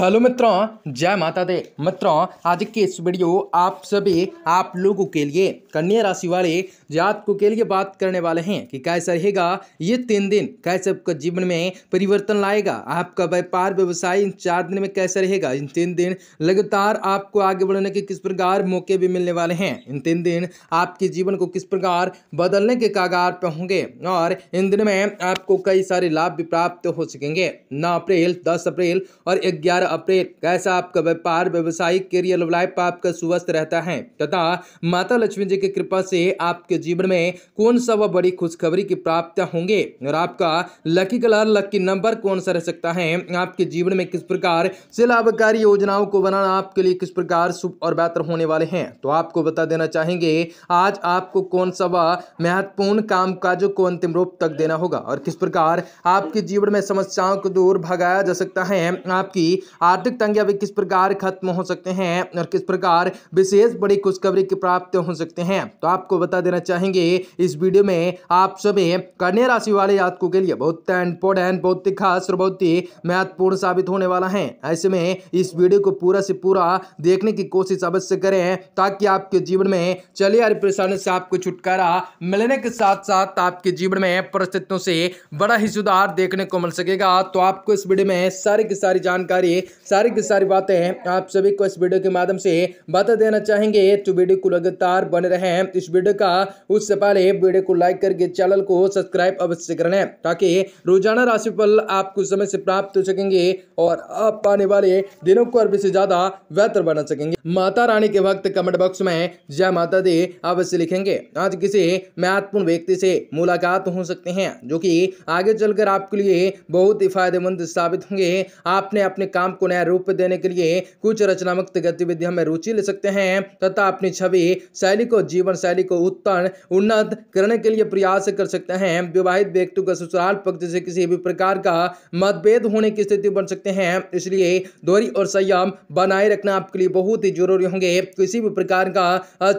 hello मित्रों जय माता दे मित्रों आज की इस वीडियो आप सभी आप लोगों के लिए कन्या राशि वाले जातकों के लिए बात करने वाले हैं कि कैसा रहेगा ये तीन दिन कैसे आपका जीवन में परिवर्तन लाएगा आपका व्यापार व्यवसाय इन चार दिन में कैसा रहेगा इन तीन दिन लगातार आपको आगे बढ़ने के किस प्रकार मौके भी मिलने वाले हैं इन तीन दिन आपके जीवन को किस प्रकार बदलने के कागार पर होंगे और इन दिन में आपको कई सारे लाभ भी प्राप्त हो सकेंगे नौ अप्रैल दस अप्रैल और ग्यारह अप्रैल ऐसा आपका व्यापार व्यवसायिक करियर लाइफ आपका स्वस्थ रहता है तथा माता लक्ष्मी जी की कृपा से आपके जीवन में कौन सा वह बड़ी खुशखबरी की प्राप्त होंगे और आपका लकी कलर लकी नंबर कौन सा रह सकता है आपके जीवन में किस प्रकार से लाभकारी योजनाओं को बनाना आपके लिए किस प्रकार शुभ और बेहतर होने वाले हैं तो आपको बता देना चाहेंगे आज आपको कौन सा वह महत्वपूर्ण काम काजों को अंतिम रूप तक देना होगा और किस प्रकार आपके जीवन में समस्याओं को दूर भगाया जा सकता है आपकी आर्थिक तंगी अभी किस प्रकार खत्म हो सकते हैं और किस प्रकार विशेष बड़ी खुशखबरी की प्राप्त हो सकते हैं तो आपको बता देना चाहेंगे इस वीडियो में आप सभी कन्या राशि वाले जातकों के लिए बहुत इंपॉर्टेंट बहुत ही खास और बहुत ही महत्वपूर्ण साबित होने वाला है ऐसे में इस वीडियो को पूरा से पूरा देखने की कोशिश अवश्य करें ताकि आपके जीवन में आ रही परेशानी से आपको छुटकारा मिलने के साथ साथ आपके जीवन में परिस्थितियों से बड़ा ही सुधार देखने को मिल सकेगा तो आपको इस वीडियो में सारी की सारी जानकारी सारी की सारी बातें आप सभी को इस वीडियो के माध्यम से बता देना चाहेंगे तो वीडियो को लगातार बने रहें इस वीडियो का उससे पहले वीडियो को लाइक करके चैनल को सब्सक्राइब अवश्य कर लें ताकि रोजाना राशिफल आपको समय से प्राप्त हो सकेंगे और आप आने वाले दिनों को और भी से ज्यादा बेहतर बना सकेंगे माता रानी के भक्त कमेंट बॉक्स में जय माता दी अवश्य लिखेंगे आज किसी महत्वपूर्ण व्यक्ति से मुलाकात हो सकते हैं जो कि आगे चलकर आपके लिए बहुत ही फायदेमंद साबित होंगे आपने अपने काम नाम को नया रूप देने के लिए कुछ रचनात्मक गतिविधियों में रुचि ले सकते हैं तथा अपनी छवि शैली को जीवन शैली को उत्तर उन्नत करने के लिए प्रयास कर सकते हैं विवाहित व्यक्ति का ससुराल पक्ष से किसी भी प्रकार का मतभेद होने की स्थिति बन सकते हैं इसलिए दूरी और संयम बनाए रखना आपके लिए बहुत ही जरूरी होंगे किसी भी प्रकार का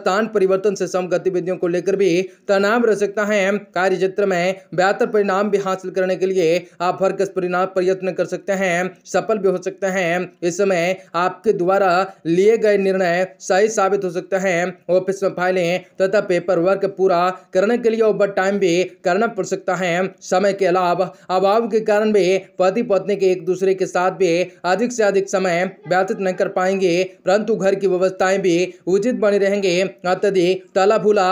स्थान परिवर्तन से सम गतिविधियों को लेकर भी तनाव रह सकता है कार्य क्षेत्र में बेहतर परिणाम भी हासिल करने के लिए आप हर कस परिणाम प्रयत्न कर सकते हैं सफल भी हो सकते सकते हैं इस समय आपके द्वारा लिए गए निर्णय सही साबित हो सकते हैं ऑफिस में फाइलें तथा पेपर वर्क पूरा करने के लिए ओवर टाइम भी करना पड़ सकता है समय के अलावा अभाव के कारण भी पति पत्नी के एक दूसरे के साथ भी अधिक से अधिक समय व्यतीत नहीं कर पाएंगे परंतु घर की व्यवस्थाएं भी उचित बने रहेंगे अत्यधिक तला भूला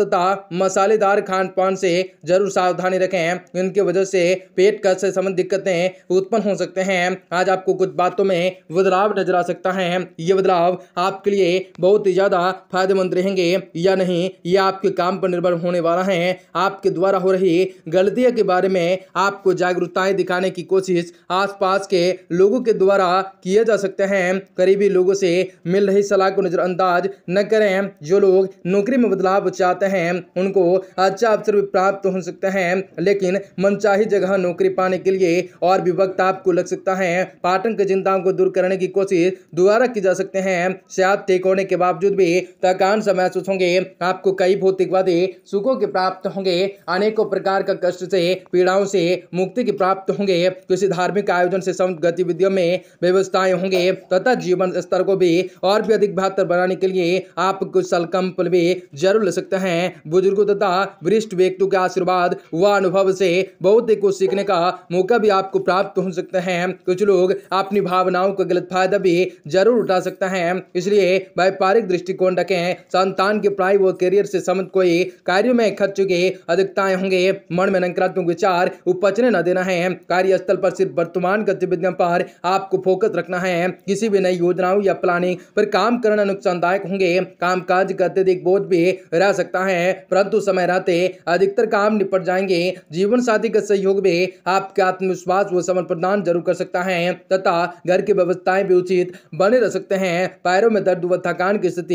तथा मसालेदार खान पान से जरूर सावधानी रखें इनकी वजह से पेट कस से संबंधित दिक्कतें उत्पन्न हो सकते हैं आज आपको कुछ बातों में बदलाव नजर आ सकता है ये बदलाव आपके लिए बहुत ही ज़्यादा फायदेमंद रहेंगे या नहीं ये आपके काम पर निर्भर होने वाला है आपके द्वारा हो रही गलतियों के बारे में आपको जागरूकताएं दिखाने की कोशिश आसपास के लोगों के द्वारा किए जा सकते हैं करीबी लोगों से मिल रही सलाह को नज़रअंदाज न करें जो लोग नौकरी में बदलाव चाहते हैं उनको अच्छा अवसर भी प्राप्त हो सकते हैं लेकिन मनचाही जगह नौकरी पाने के लिए और भी वक्त आपको लग सकता है पाटन संगठन की चिंताओं को दूर करने की कोशिश दोबारा की जा सकते हैं शायद ठीक होने के बावजूद भी थकान से महसूस होंगे आपको कई भौतिकवादी सुखों के प्राप्त होंगे अनेकों प्रकार का कष्ट से पीड़ाओं से मुक्ति की प्राप्त होंगे किसी धार्मिक आयोजन से संबंध गतिविधियों में व्यवस्थाएं होंगे तथा जीवन स्तर को भी और भी अधिक बेहतर बनाने के लिए आप कुछ पल भी जरूर ले सकते हैं बुजुर्गों तथा वरिष्ठ व्यक्तियों के आशीर्वाद व अनुभव से बहुत ही कुछ सीखने का मौका भी आपको प्राप्त हो सकते हैं कुछ लोग आप अपनी भावनाओं का गलत फायदा भी जरूर उठा सकता है इसलिए व्यापारिक दृष्टिकोण रखें संतान के पढ़ाई व करियर से संबंध कोई कार्यों में खर्च की अधिकताएं होंगे मन में नकारात्मक विचार उपचने न देना है कार्यस्थल पर सिर्फ वर्तमान गतिविधियों पर आपको फोकस रखना है किसी भी नई योजनाओं या प्लानिंग पर काम करना नुकसानदायक होंगे काम काज का अत्यधिक बोध भी रह सकता है परंतु समय रहते अधिकतर काम निपट जाएंगे जीवन साथी का सहयोग भी आपके आत्मविश्वास व समर्थ प्रदान जरूर कर सकता है तथा तथा घर की व्यवस्थाएं भी उचित बने रह सकते हैं पैरों में दर्द व थकान की स्थिति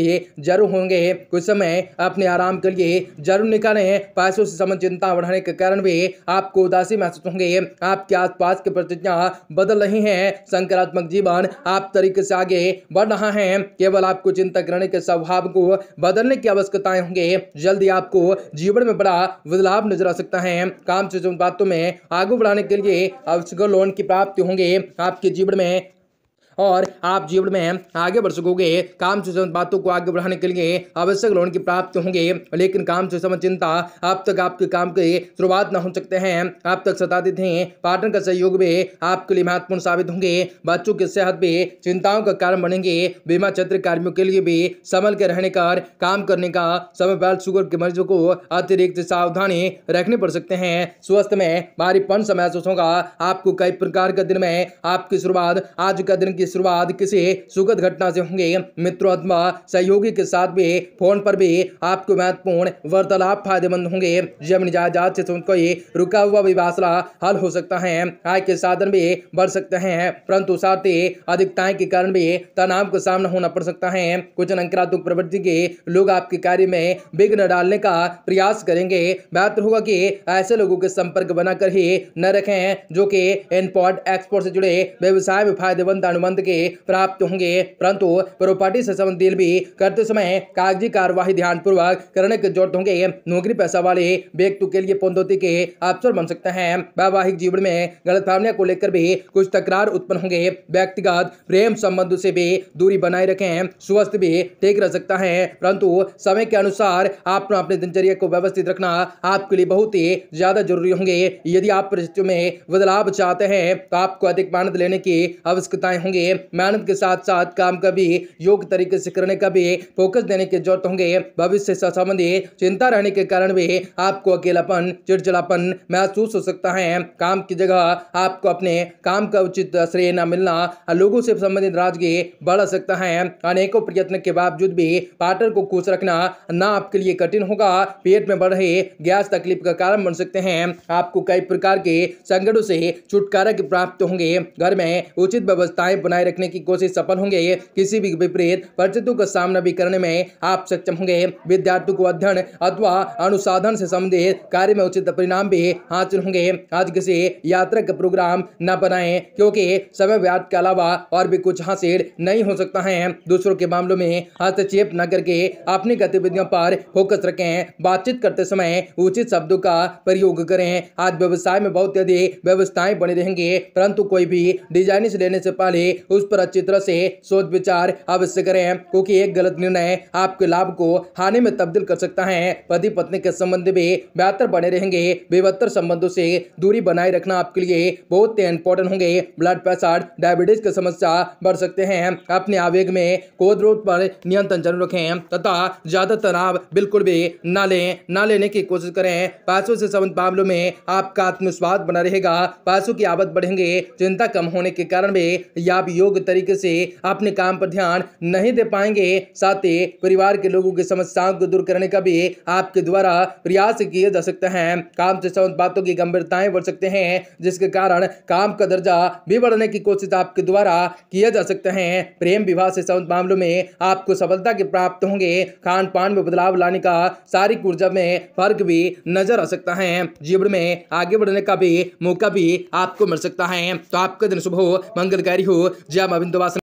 जरूर होंगे कुछ समय अपने आराम के लिए जरूर निकालें पैसों से संबंध चिंता बढ़ाने के कारण भी आपको उदासी महसूस होंगे आपके आसपास की प्रतिज्ञा बदल रही है संक्रात्मक जीवन आप तरीके से आगे बढ़ रहा है केवल आपको चिंता करने के स्वभाव को बदलने की आवश्यकताएं होंगे जल्दी आपको जीवन में बड़ा बदलाव नजर आ सकता है काम से बातों में आगे बढ़ाने के लिए आवश्यक लोन की प्राप्ति होंगे आपके जीवन में है और आप जीवन में आगे बढ़ सकोगे काम से संबंधित बातों को आगे बढ़ाने के लिए आवश्यक लोन की प्राप्ति होंगे लेकिन काम से संबंधित चिंता अब तक आपके काम की शुरुआत ना हो सकते हैं आप तक सताते थे पार्टनर का सहयोग भी आपके लिए महत्वपूर्ण साबित होंगे बच्चों की सेहत भी चिंताओं का कारण बनेंगे बीमा क्षेत्र कार्मियों के लिए भी संभल के रहने का काम करने का समय ब्लड शुगर के मरीजों को अतिरिक्त सावधानी रखने पड़ सकते हैं स्वास्थ्य में भारीपन से महसूस होगा आपको कई प्रकार का दिन में आपकी शुरुआत आज का दिन की शुरुआत किसी सुखद घटना से होंगे मित्रों अथवा सहयोगी के साथ भी फोन पर भी आपको महत्वपूर्ण वार्तालाप फायदेमंद होंगे जमीन जायदाद से उनको ये रुका हुआ भी फासला हल हो सकता है आय के साधन भी बढ़ सकते हैं परंतु साथ ही अधिकताएं के कारण भी तनाव का सामना होना पड़ सकता है कुछ नकारात्मक प्रवृत्ति के लोग आपके कार्य में विघ्न डालने का प्रयास करेंगे बेहतर होगा कि ऐसे लोगों के संपर्क बनाकर ही न रखें जो कि इम्पोर्ट एक्सपोर्ट से जुड़े व्यवसाय में फायदेमंद अनुबंध के प्राप्त होंगे परंतु प्रॉपर्टी से संबंधित भी करते समय कागजी कार्यवाही ध्यान पूर्वक करने की जरूरत होंगे नौकरी पैसा वाले व्यक्ति के लिए पदोन्नति के अवसर बन सकते हैं वैवाहिक जीवन में गलतफहमिया को लेकर भी कुछ तकरार उत्पन्न होंगे व्यक्तिगत प्रेम संबंध से भी दूरी बनाए रखें स्वास्थ्य भी ठीक रह सकता है परंतु समय के अनुसार आपने अपने दिनचर्या को व्यवस्थित रखना आपके लिए बहुत ही ज्यादा जरूरी होंगे यदि आप परिस्थितियों में बदलाव चाहते हैं तो आपको अधिक मानद लेने की आवश्यकताएं होंगी होंगे मेहनत के साथ साथ काम का भी योग्य तरीके से करने का भी फोकस देने की जरूरत होंगे भविष्य से संबंधी चिंता रहने के कारण भी आपको अकेलापन चिड़चिड़ापन महसूस हो सकता है काम की जगह आपको अपने काम का उचित श्रेय न मिलना लोगों से संबंधित राजगी बढ़ सकता है अनेकों प्रयत्न के बावजूद भी पार्टनर को खुश रखना ना आपके लिए कठिन होगा पेट में बढ़ रहे गैस तकलीफ का कारण बन सकते हैं आपको कई प्रकार के संकटों से छुटकारा प्राप्त होंगे घर में उचित व्यवस्थाएं बनाए रखने की कोशिश सफल होंगे किसी भी विपरीत परिस्थितियों का सामना भी करने में आप सक्षम होंगे विद्यार्थियों को अध्ययन अथवा अनुसाधन से संबंधित कार्य में उचित परिणाम भी हासिल होंगे आज किसी यात्रा का प्रोग्राम न बनाए क्योंकि समय व्याप के अलावा और भी कुछ हासिल नहीं हो सकता है दूसरों के मामलों में हस्तक्षेप न करके अपनी गतिविधियों पर फोकस रखें बातचीत करते समय उचित शब्दों का प्रयोग करें आज व्यवसाय में बहुत अधिक व्यवस्थाएं बने रहेंगे परंतु कोई भी डिजाइन लेने से पहले उस पर अच्छी तरह से सोच विचार अवश्य करें क्योंकि एक गलत निर्णय आपके लाभ को हानि में तब्दील कर सकता है पति पत्नी के संबंध भी बेहतर बने रहेंगे बेहतर संबंधों से दूरी बनाए रखना आपके लिए बहुत ही इंपॉर्टेंट होंगे ब्लड प्रेशर डायबिटीज की समस्या बढ़ सकते हैं अपने आवेग में कोदरोध पर नियंत्रण जरूर रखें तथा ज्यादा तनाव बिल्कुल भी ना लें ना लेने की कोशिश करें पैसों से संबंध मामलों में आपका आत्मविश्वास बना रहेगा पैसों की आवत बढ़ेंगे चिंता कम होने के कारण भी आप योग्य तरीके से अपने काम पर ध्यान नहीं दे पाएंगे साथ ही परिवार के लोगों की समस्याओं को दूर करने का भी आपके द्वारा प्रयास किए जा सकते हैं काम से संबंध बातों की गंभीरताएं बढ़ सकते हैं जिसके कारण काम का दर्जा भी बढ़ने की कोशिश आपके द्वारा किया जा सकते हैं प्रेम विवाह से संबंध मामलों में आपको सफलता के प्राप्त होंगे खान पान में बदलाव लाने का शारीरिक ऊर्जा में फर्क भी नजर आ सकता है जीवन में आगे बढ़ने का भी मौका भी आपको मिल सकता है तो आपका दिन शुभ हो मंगलकारी हो जय महविंद वासन